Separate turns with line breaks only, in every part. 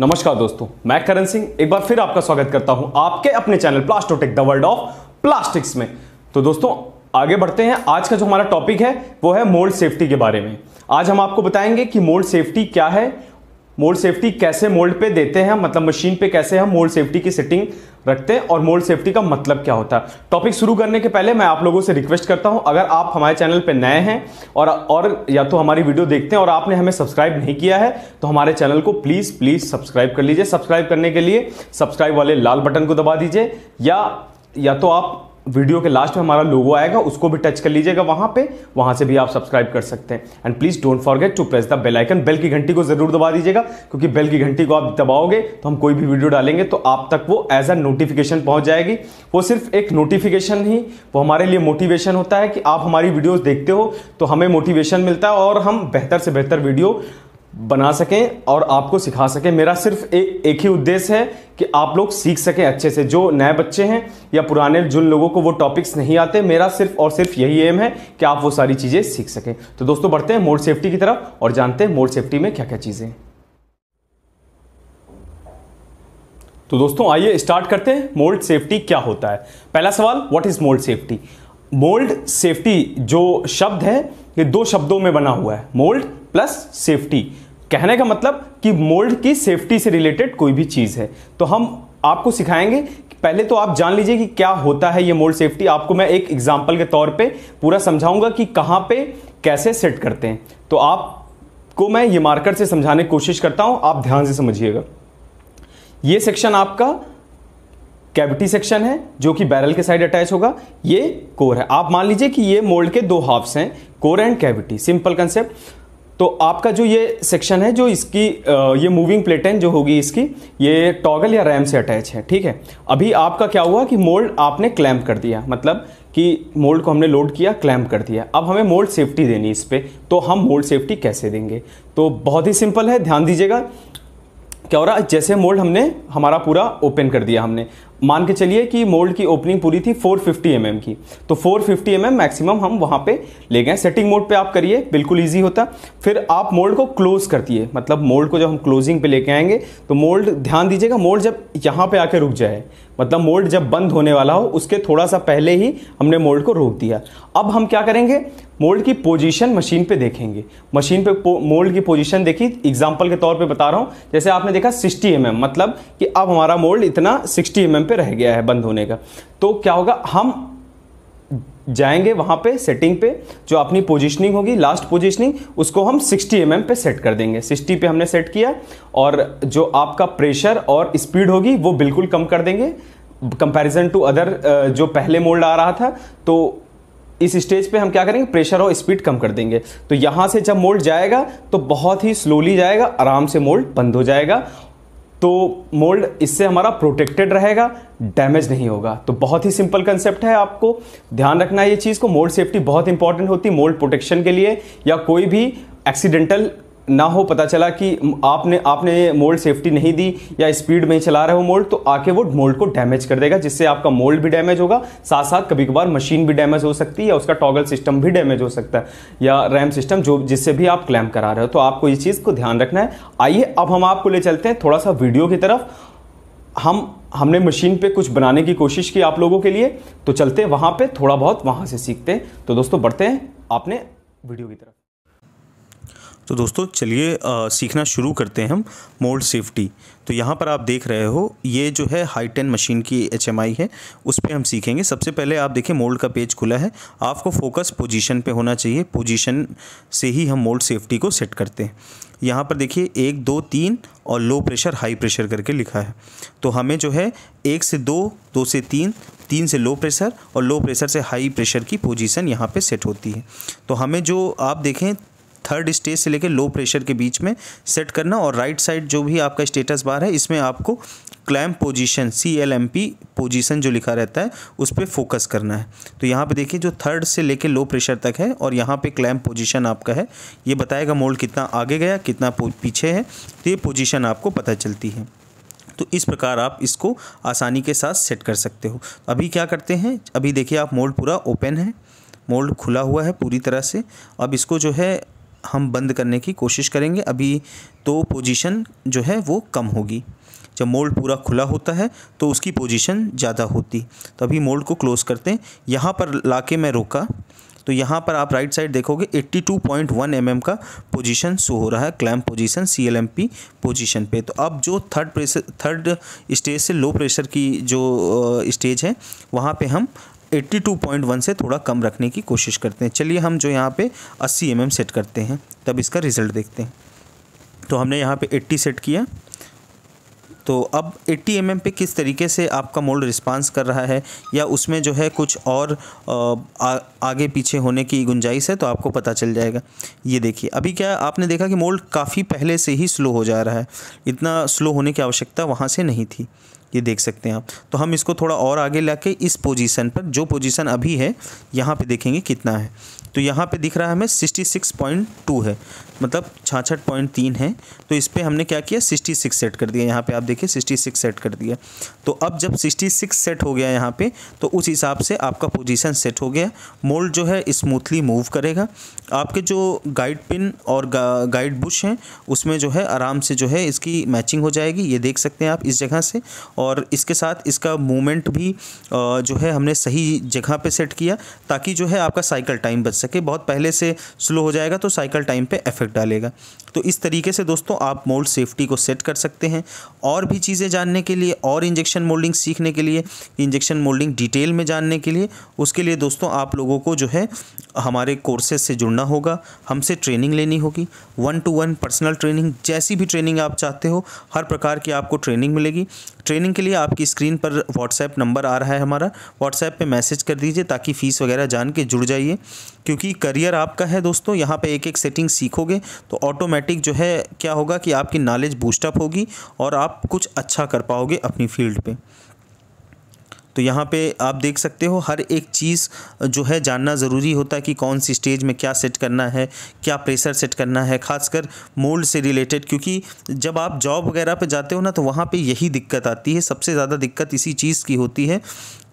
नमस्कार दोस्तों मैं करण सिंह एक बार फिर आपका स्वागत करता हूं आपके अपने channel Plastotech the world of plastics में तो दोस्तों आगे बढ़ते हैं आज का जो हमारा टॉपिक है वो है मोल्ड सेफ्टी के बारे में आज हम आपको बताएंगे कि मोल्ड सेफ्टी क्या है मोल्ड सेफ्टी कैसे मोल्ड पे देते हैं मतलब मशीन पे कैसे हम मोल्ड सेफ्टी की सेटिंग रखते हैं और मोल्ड सेफ्टी का मतलब क्या होता है टॉपिक शुरू करने के पहले मैं आप लोगों से रिक्वेस्ट करता हूं अगर आप हमारे चैनल पर नए हैं और और या तो हमारी वीडियो देखते हैं और आपने हमें सब्सक्राइब नहीं किया है तो हमारे चैनल को प्लीज़ प्लीज़ सब्सक्राइब कर लीजिए सब्सक्राइब करने के लिए सब्सक्राइब वाले लाल बटन को दबा दीजिए या या तो आप वीडियो के लास्ट में हमारा लोगो आएगा उसको भी टच कर लीजिएगा वहां पे वहां से भी आप सब्सक्राइब कर सकते हैं and please don't forget to press the bell icon bell की घंटी को ज़रूर दबा दीजिएगा क्योंकि बेल की घंटी को आप दबाओगे तो हम कोई भी वीडियो डालेंगे तो आप तक वो एज अ नोटिफिकेशन पहुंच जाएगी वो सिर्फ एक नोटिफिकेशन ही वो हमारे लिए मोटिवेशन होता है कि आप हमारी वीडियोज़ देखते हो तो हमें मोटिवेशन मिलता है और हम बेहतर से बेहतर वीडियो बना सकें और आपको सिखा सकें मेरा सिर्फ ए, एक ही उद्देश्य है कि आप लोग सीख सकें अच्छे से जो नए बच्चे हैं या पुराने जिन लोगों को वो टॉपिक्स नहीं आते मेरा सिर्फ और सिर्फ यही एम है कि आप वो सारी चीज़ें सीख सकें तो दोस्तों बढ़ते हैं मोड सेफ्टी की तरफ और जानते हैं मोड सेफ्टी में क्या क्या चीज़ें तो दोस्तों आइए स्टार्ट करते हैं मोल्ड सेफ्टी क्या होता है पहला सवाल what is mould safety mould safety जो शब्द है ये दो शब्दों में बना हुआ है मोल्ड प्लस सेफ्टी कहने का मतलब कि मोल्ड की सेफ्टी से रिलेटेड कोई भी चीज़ है तो हम आपको सिखाएंगे पहले तो आप जान लीजिए कि क्या होता है ये मोल्ड सेफ्टी आपको मैं एक एग्जाम्पल के तौर पे पूरा समझाऊंगा कि कहाँ पे कैसे सेट करते हैं तो आपको मैं ये मार्कर से समझाने की कोशिश करता हूँ आप ध्यान से समझिएगा ये सेक्शन आपका कैविटी सेक्शन है जो कि बैरल के साइड अटैच होगा ये कोर है आप मान लीजिए कि ये मोल्ड के दो हाफ्स हैं core and cavity simple concept तो आपका जो ये सेक्शन है जो इसकी ये मूविंग प्लेटें जो होगी इसकी ये टॉगल या रैम से अटैच है ठीक है अभी आपका क्या हुआ कि मोल्ड आपने क्लैम्प कर दिया मतलब कि मोल्ड को हमने लोड किया क्लैम्प कर दिया अब हमें मोल्ड सेफ्टी देनी इस पर तो हम मोल्ड सेफ्टी कैसे देंगे तो बहुत ही सिंपल है ध्यान दीजिएगा क्या हो रहा है जैसे मोल्ड हमने हमारा पूरा ओपन कर दिया हमने मान के चलिए कि मोल्ड की ओपनिंग पूरी थी 450 फिफ्टी mm की तो 450 फिफ्टी mm मैक्सिमम हम वहाँ पे ले गए सेटिंग मोड पे आप करिए बिल्कुल इजी होता फिर आप मोल्ड को क्लोज करती मतलब मोल्ड को जब हम क्लोजिंग पे लेके आएंगे तो मोल्ड ध्यान दीजिएगा मोल्ड जब यहाँ पे आके रुक जाए मतलब मोल्ड जब बंद होने वाला हो उसके थोड़ा सा पहले ही हमने मोल्ड को रोक दिया अब हम क्या करेंगे मोल्ड की पोजीशन मशीन पे देखेंगे मशीन पे मोल्ड की पोजीशन देखी एग्जाम्पल के तौर पे बता रहा हूँ जैसे आपने देखा 60 एम mm, मतलब कि अब हमारा मोल्ड इतना 60 एम mm पे रह गया है बंद होने का तो क्या होगा हम जाएंगे वहाँ पे सेटिंग पे जो अपनी पोजीशनिंग होगी लास्ट पोजीशनिंग उसको हम 60 एम mm पे सेट कर देंगे 60 पे हमने सेट किया और जो आपका प्रेशर और स्पीड होगी वो बिल्कुल कम कर देंगे कंपैरिजन टू अदर जो पहले मोल्ड आ रहा था तो इस स्टेज पे हम क्या करेंगे प्रेशर और स्पीड कम कर देंगे तो यहाँ से जब मोल्ड जाएगा तो बहुत ही स्लोली जाएगा आराम से मोल्ड बंद हो जाएगा तो मोल्ड इससे हमारा प्रोटेक्टेड रहेगा डैमेज नहीं होगा तो बहुत ही सिंपल कंसेप्ट है आपको ध्यान रखना है ये चीज़ को मोल्ड सेफ्टी बहुत इंपॉर्टेंट होती है मोल्ड प्रोटेक्शन के लिए या कोई भी एक्सीडेंटल ना हो पता चला कि आपने आपने मोल्ड सेफ्टी नहीं दी या स्पीड में चला रहे हो मोल्ड तो आके वो मोल्ड को डैमेज कर देगा जिससे आपका मोल्ड भी डैमेज होगा साथ साथ कभी कभार मशीन भी डैमेज हो सकती है या उसका टॉगल सिस्टम भी डैमेज हो सकता है या रैम सिस्टम जो जिससे भी आप क्लैम करा रहे हो तो आपको इस चीज़ को ध्यान रखना है आइए अब हम आपको ले चलते हैं थोड़ा सा वीडियो की तरफ हम हमने मशीन पे कुछ बनाने की कोशिश की आप लोगों के लिए तो चलते हैं वहाँ पे थोड़ा बहुत वहाँ से सीखते हैं तो दोस्तों बढ़ते हैं आपने वीडियो की तरफ तो दोस्तों चलिए सीखना शुरू करते हैं हम मोल्ड
सेफ्टी तो यहाँ पर आप देख रहे हो ये जो है हाई टेन मशीन की एच है उस पर हम सीखेंगे सबसे पहले आप देखें मोल्ड का पेज खुला है आपको फोकस पोजीशन पे होना चाहिए पोजीशन से ही हम मोल्ड सेफ्टी को सेट करते हैं यहाँ पर देखिए एक दो तीन और लो प्रेशर हाई प्रेशर करके लिखा है तो हमें जो है एक से दो दो से तीन तीन से लो प्रेशर और लो प्रेशर से हाई प्रेशर की पोजीशन यहाँ पे सेट होती है तो हमें जो आप देखें थर्ड स्टेज से लेकर लो प्रेशर के बीच में सेट करना और राइट साइड जो भी आपका स्टेटस बार है इसमें आपको clamp position C L M P position जो लिखा रहता है उस पर फोकस करना है तो यहाँ पे देखिए जो थर्ड से लेके लो प्रेशर तक है और यहाँ पे क्लैम पोजीशन आपका है ये बताएगा मोल्ड कितना आगे गया कितना पीछे है तो ये पोजीशन आपको पता चलती है तो इस प्रकार आप इसको आसानी के साथ सेट कर सकते हो अभी क्या करते हैं अभी देखिए आप मोल्ड पूरा ओपन है मोल्ड खुला हुआ है पूरी तरह से अब इसको जो है हम बंद करने की कोशिश करेंगे अभी तो पोजीशन जो है वो कम होगी जब मोल्ड पूरा खुला होता है तो उसकी पोजीशन ज़्यादा होती तो अभी मोल्ड को क्लोज़ करते हैं यहाँ पर ला के मैं रोका तो यहाँ पर आप राइट साइड देखोगे 82.1 mm का पोजीशन शो हो रहा है clamp position C L M P position पे तो अब जो थर्ड प्रेशर थर्ड स्टेज से लो प्रेशर की जो स्टेज है वहाँ पे हम 82.1 से थोड़ा कम रखने की कोशिश करते हैं चलिए हम जो यहाँ पे 80 एम mm सेट करते हैं तब इसका रिज़ल्ट देखते हैं तो हमने यहाँ पे 80 सेट किया तो अब 80 एम mm पे किस तरीके से आपका मोल्ड रिस्पांस कर रहा है या उसमें जो है कुछ और आ, आगे पीछे होने की गुंजाइश है तो आपको पता चल जाएगा ये देखिए अभी क्या आपने देखा कि मोल्ड काफ़ी पहले से ही स्लो हो जा रहा है इतना स्लो होने की आवश्यकता वहाँ से नहीं थी ये देख सकते हैं आप तो हम इसको थोड़ा और आगे ला के इस पोजीशन पर जो पोजीशन अभी है यहाँ पे देखेंगे कितना है तो यहाँ पे दिख रहा है हमें सिक्सटी सिक्स पॉइंट टू है मतलब छाछठ पॉइंट तीन है तो इस पर हमने क्या किया सिक्सटी सिक्स सेट कर दिया यहाँ पे आप देखिए सिक्सटी सिक्स सेट कर दिया तो अब जब सिक्सटी सिक्स सेट हो गया यहाँ पे तो उस हिसाब से आपका पोजीशन सेट हो गया मोल्ड जो है स्मूथली मूव करेगा आपके जो गाइड पिन और गा, गाइड बुश हैं उसमें जो है आराम से जो है इसकी मैचिंग हो जाएगी ये देख सकते हैं आप इस जगह से और और इसके साथ इसका मूवमेंट भी जो है हमने सही जगह पे सेट किया ताकि जो है आपका साइकिल टाइम बच सके बहुत पहले से स्लो हो जाएगा तो साइकिल टाइम पे इफेक्ट डालेगा तो इस तरीके से दोस्तों आप मोल्ड सेफ्टी को सेट कर सकते हैं और भी चीज़ें जानने के लिए और इंजेक्शन मोल्डिंग सीखने के लिए इंजेक्शन मोल्डिंग डिटेल में जानने के लिए उसके लिए दोस्तों आप लोगों को जो है हमारे कोर्सेज से जुड़ना होगा हमसे ट्रेनिंग लेनी होगी one to one personal training जैसी भी ट्रेनिंग आप चाहते हो हर प्रकार की आपको ट्रेनिंग मिलेगी ट्रेनिंग ट्रेनिंग के लिए आपकी स्क्रीन पर व्हाट्सएप नंबर आ रहा है हमारा व्हाट्सएप पे मैसेज कर दीजिए ताकि फ़ीस वगैरह जान के जुड़ जाइए क्योंकि करियर आपका है दोस्तों यहाँ पे एक एक सेटिंग सीखोगे तो ऑटोमेटिक जो है क्या होगा कि आपकी नॉलेज बूस्टअप होगी और आप कुछ अच्छा कर पाओगे अपनी फील्ड पर तो यहाँ पे आप देख सकते हो हर एक चीज़ जो है जानना ज़रूरी होता है कि कौन सी स्टेज में क्या सेट करना है क्या प्रेशर सेट करना है खासकर मोल्ड से रिलेटेड क्योंकि जब आप जॉब वगैरह पे जाते हो ना तो वहाँ पे यही दिक्कत आती है सबसे ज़्यादा दिक्कत इसी चीज़ की होती है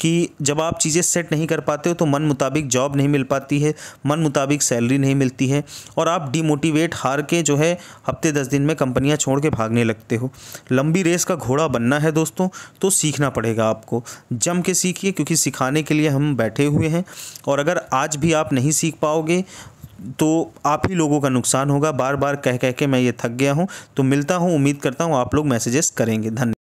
कि जब आप चीज़ें सेट नहीं कर पाते हो तो मन मुताबिक जॉब नहीं मिल पाती है मन मुताबिक सैलरी नहीं मिलती है और आप डीमोटिवेट हार के जो है हफ्ते दस दिन में कंपनियाँ छोड़ के भागने लगते हो लंबी रेस का घोड़ा बनना है दोस्तों तो सीखना पड़ेगा आपको जम के सीखिए क्योंकि सिखाने के लिए हम बैठे हुए हैं और अगर आज भी आप नहीं सीख पाओगे तो आप ही लोगों का नुकसान होगा बार बार कह कह के मैं ये थक गया हूँ तो मिलता हूँ उम्मीद करता हूँ आप लोग मैसेजेस करेंगे धन्यवाद